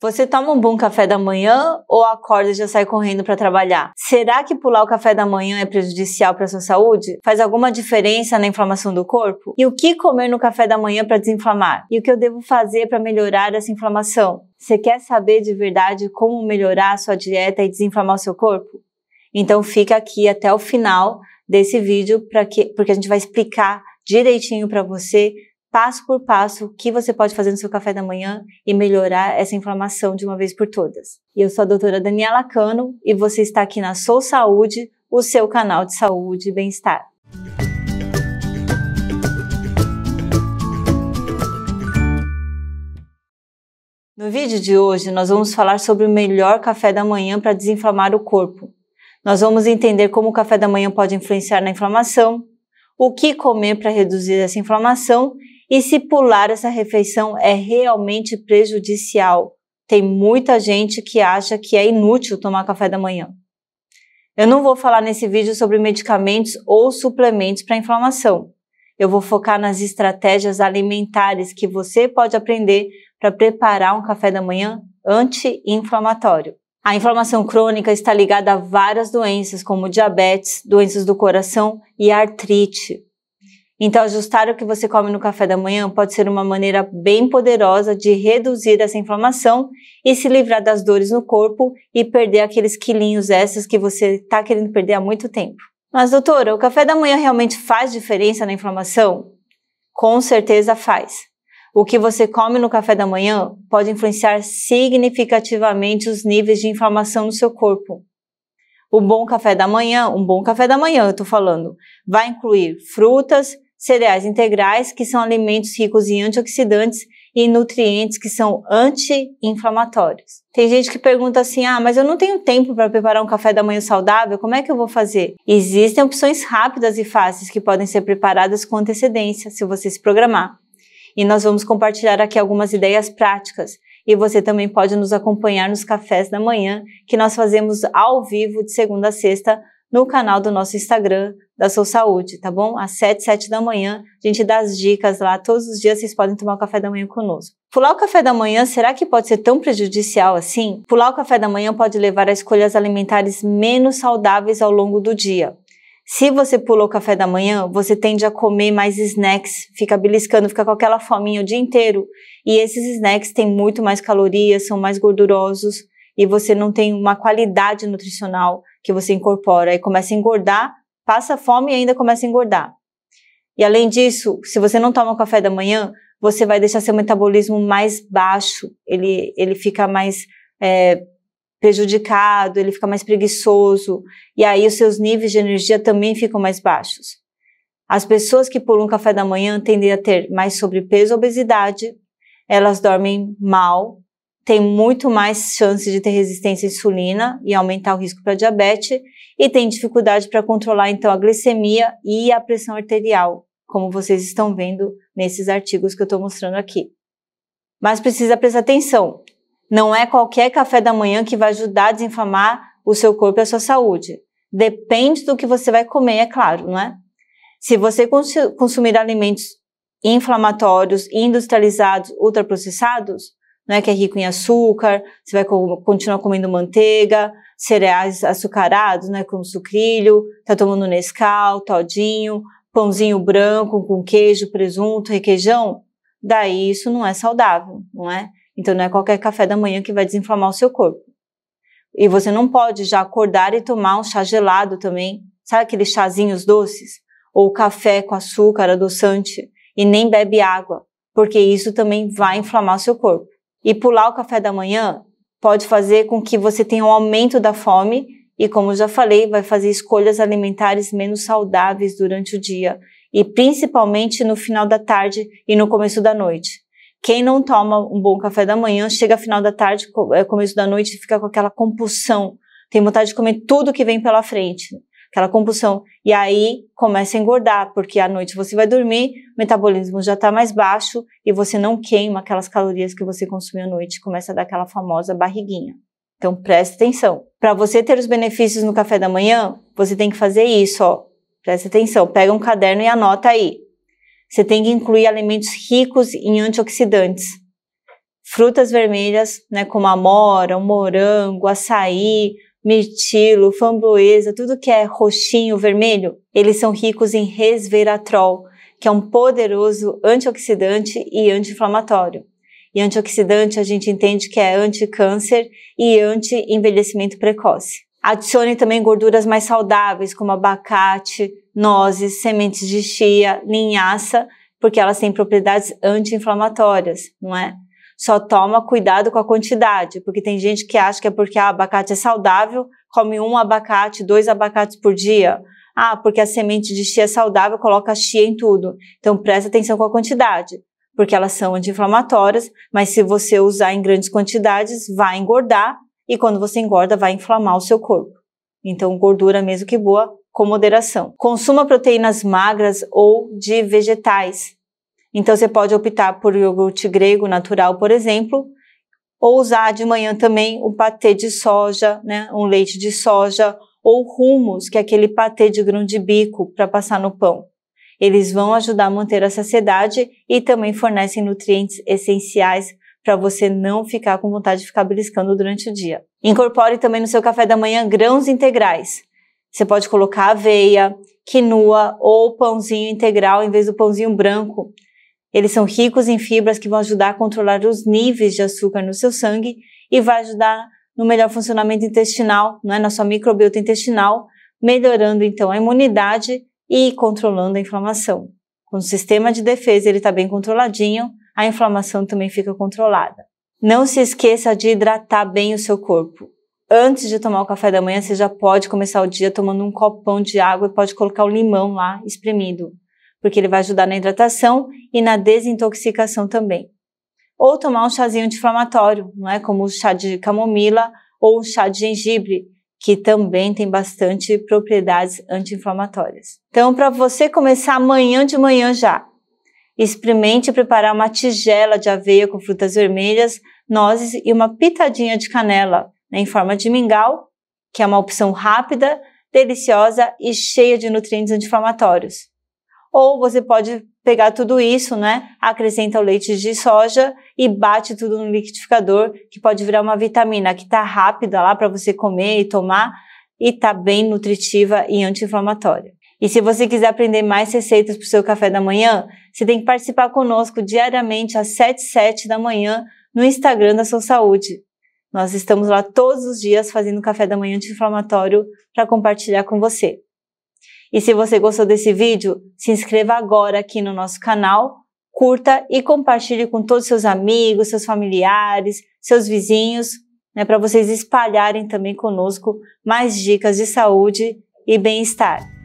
Você toma um bom café da manhã ou acorda e já sai correndo para trabalhar? Será que pular o café da manhã é prejudicial para sua saúde? Faz alguma diferença na inflamação do corpo? E o que comer no café da manhã para desinflamar? E o que eu devo fazer para melhorar essa inflamação? Você quer saber de verdade como melhorar a sua dieta e desinflamar o seu corpo? Então fica aqui até o final desse vídeo para que porque a gente vai explicar direitinho para você passo por passo o que você pode fazer no seu café da manhã e melhorar essa inflamação de uma vez por todas. eu sou a doutora Daniela Cano e você está aqui na Sou Saúde, o seu canal de saúde e bem-estar. No vídeo de hoje, nós vamos falar sobre o melhor café da manhã para desinflamar o corpo. Nós vamos entender como o café da manhã pode influenciar na inflamação, o que comer para reduzir essa inflamação e se pular essa refeição é realmente prejudicial. Tem muita gente que acha que é inútil tomar café da manhã. Eu não vou falar nesse vídeo sobre medicamentos ou suplementos para inflamação. Eu vou focar nas estratégias alimentares que você pode aprender para preparar um café da manhã anti-inflamatório. A inflamação crônica está ligada a várias doenças, como diabetes, doenças do coração e artrite. Então, ajustar o que você come no café da manhã pode ser uma maneira bem poderosa de reduzir essa inflamação e se livrar das dores no corpo e perder aqueles quilinhos extras que você está querendo perder há muito tempo. Mas, doutora, o café da manhã realmente faz diferença na inflamação? Com certeza faz. O que você come no café da manhã pode influenciar significativamente os níveis de inflamação no seu corpo. O bom café da manhã, um bom café da manhã, eu estou falando, vai incluir frutas, cereais integrais, que são alimentos ricos em antioxidantes e nutrientes que são anti-inflamatórios. Tem gente que pergunta assim: ah, mas eu não tenho tempo para preparar um café da manhã saudável, como é que eu vou fazer? Existem opções rápidas e fáceis que podem ser preparadas com antecedência, se você se programar. E nós vamos compartilhar aqui algumas ideias práticas. E você também pode nos acompanhar nos cafés da manhã, que nós fazemos ao vivo de segunda a sexta no canal do nosso Instagram, da sua Saúde, tá bom? Às 7, 7 da manhã, a gente dá as dicas lá, todos os dias vocês podem tomar o café da manhã conosco. Pular o café da manhã, será que pode ser tão prejudicial assim? Pular o café da manhã pode levar a escolhas alimentares menos saudáveis ao longo do dia. Se você pulou o café da manhã, você tende a comer mais snacks, fica beliscando, fica com aquela fominha o dia inteiro. E esses snacks têm muito mais calorias, são mais gordurosos e você não tem uma qualidade nutricional que você incorpora e começa a engordar passa fome e ainda começa a engordar. E além disso, se você não toma café da manhã, você vai deixar seu metabolismo mais baixo, ele, ele fica mais é, prejudicado, ele fica mais preguiçoso, e aí os seus níveis de energia também ficam mais baixos. As pessoas que pulam café da manhã tendem a ter mais sobrepeso, obesidade, elas dormem mal, tem muito mais chance de ter resistência à insulina e aumentar o risco para diabetes, e tem dificuldade para controlar então a glicemia e a pressão arterial, como vocês estão vendo nesses artigos que eu estou mostrando aqui. Mas precisa prestar atenção. Não é qualquer café da manhã que vai ajudar a desinflamar o seu corpo e a sua saúde. Depende do que você vai comer, é claro, não é? Se você consumir alimentos inflamatórios, industrializados, ultraprocessados, né, que é rico em açúcar, você vai continuar comendo manteiga, cereais açucarados, né, como sucrilho, tá tomando Nescau, todinho, pãozinho branco com queijo, presunto, requeijão, daí isso não é saudável, não é? Então não é qualquer café da manhã que vai desinflamar o seu corpo. E você não pode já acordar e tomar um chá gelado também, sabe aqueles chazinhos doces? Ou café com açúcar, adoçante, e nem bebe água, porque isso também vai inflamar o seu corpo. E pular o café da manhã pode fazer com que você tenha um aumento da fome e, como já falei, vai fazer escolhas alimentares menos saudáveis durante o dia e principalmente no final da tarde e no começo da noite. Quem não toma um bom café da manhã chega ao final da tarde, é, começo da noite, fica com aquela compulsão, tem vontade de comer tudo que vem pela frente aquela compulsão. E aí começa a engordar, porque à noite você vai dormir, o metabolismo já está mais baixo e você não queima aquelas calorias que você consumiu à noite, começa a dar aquela famosa barriguinha. Então preste atenção. Para você ter os benefícios no café da manhã, você tem que fazer isso, ó. Presta atenção, pega um caderno e anota aí. Você tem que incluir alimentos ricos em antioxidantes. Frutas vermelhas, né, como a amora, o morango, açaí, mirtilo, framboesa, tudo que é roxinho, vermelho, eles são ricos em resveratrol, que é um poderoso antioxidante e anti-inflamatório. E antioxidante a gente entende que é anti-câncer e anti-envelhecimento precoce. Adicione também gorduras mais saudáveis, como abacate, nozes, sementes de chia, linhaça, porque elas têm propriedades anti-inflamatórias, não é? Só toma cuidado com a quantidade, porque tem gente que acha que é porque ah, abacate é saudável, come um abacate, dois abacates por dia. Ah, porque a semente de chia é saudável, coloca chia em tudo. Então presta atenção com a quantidade, porque elas são anti-inflamatórias, mas se você usar em grandes quantidades, vai engordar, e quando você engorda, vai inflamar o seu corpo. Então, gordura, mesmo que boa, com moderação. Consuma proteínas magras ou de vegetais, então você pode optar por iogurte grego natural, por exemplo, ou usar de manhã também o patê de soja, né, um leite de soja ou rumos, que é aquele patê de grão de bico para passar no pão. Eles vão ajudar a manter a saciedade e também fornecem nutrientes essenciais para você não ficar com vontade de ficar beliscando durante o dia. Incorpore também no seu café da manhã grãos integrais. Você pode colocar aveia, quinoa ou pãozinho integral em vez do pãozinho branco. Eles são ricos em fibras que vão ajudar a controlar os níveis de açúcar no seu sangue e vai ajudar no melhor funcionamento intestinal, né, na sua microbiota intestinal, melhorando então a imunidade e controlando a inflamação. Quando o sistema de defesa está bem controladinho, a inflamação também fica controlada. Não se esqueça de hidratar bem o seu corpo. Antes de tomar o café da manhã, você já pode começar o dia tomando um copão de água e pode colocar o limão lá espremido porque ele vai ajudar na hidratação e na desintoxicação também. Ou tomar um chazinho anti-inflamatório, não é? Como o chá de camomila ou o chá de gengibre, que também tem bastante propriedades anti-inflamatórias. Então, para você começar amanhã de manhã já, experimente preparar uma tigela de aveia com frutas vermelhas, nozes e uma pitadinha de canela, né, em forma de mingau, que é uma opção rápida, deliciosa e cheia de nutrientes anti-inflamatórios. Ou você pode pegar tudo isso, né? Acrescenta o leite de soja e bate tudo no liquidificador, que pode virar uma vitamina que tá rápida lá para você comer e tomar e tá bem nutritiva e anti-inflamatória. E se você quiser aprender mais receitas para o seu café da manhã, você tem que participar conosco diariamente às 7 7 da manhã no Instagram da Sua Saúde. Nós estamos lá todos os dias fazendo café da manhã anti-inflamatório para compartilhar com você. E se você gostou desse vídeo, se inscreva agora aqui no nosso canal, curta e compartilhe com todos seus amigos, seus familiares, seus vizinhos, né, para vocês espalharem também conosco mais dicas de saúde e bem-estar.